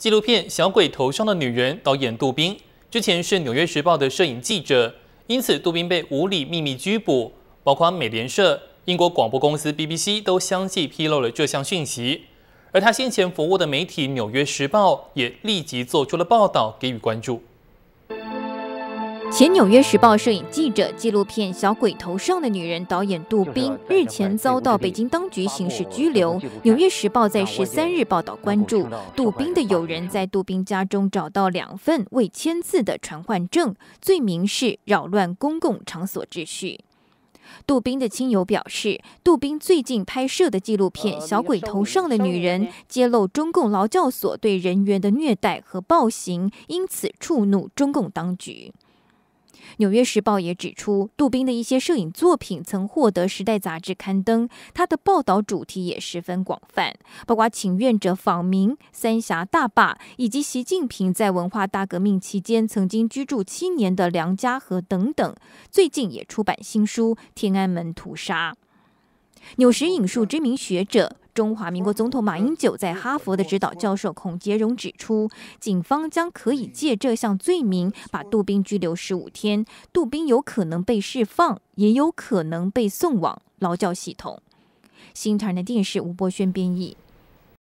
纪录片《小鬼头上的女人》，导演杜宾之前是《纽约时报》的摄影记者，因此杜宾被无理秘密拘捕。包括美联社、英国广播公司 BBC 都相继披露了这项讯息，而他先前服务的媒体《纽约时报》也立即做出了报道，给予关注。前《纽约时报》摄影记者、纪录片《小鬼头上的女人》导演杜宾日前遭到北京当局刑事拘留。《纽约时报》在十三日报道，关注杜宾的友人在杜宾家中找到两份未签字的传唤证，罪名是扰乱公共场所秩序。杜宾的亲友表示，杜宾最近拍摄的纪录片《小鬼头上的女人》揭露中共劳教所对人员的虐待和暴行，因此触怒中共当局。《纽约时报》也指出，杜宾的一些摄影作品曾获得《时代》杂志刊登，他的报道主题也十分广泛，包括请愿者访民、三峡大坝以及习近平在文化大革命期间曾经居住七年的梁家河等等。最近也出版新书《天安门屠杀》。纽时引述知名学者。中华民国总统马英九在哈佛的指导教授孔杰荣指出，警方将可以借这项罪名把杜宾拘留十五天。杜宾有可能被释放，也有可能被送往劳教系统。新台的电视吴博轩编译。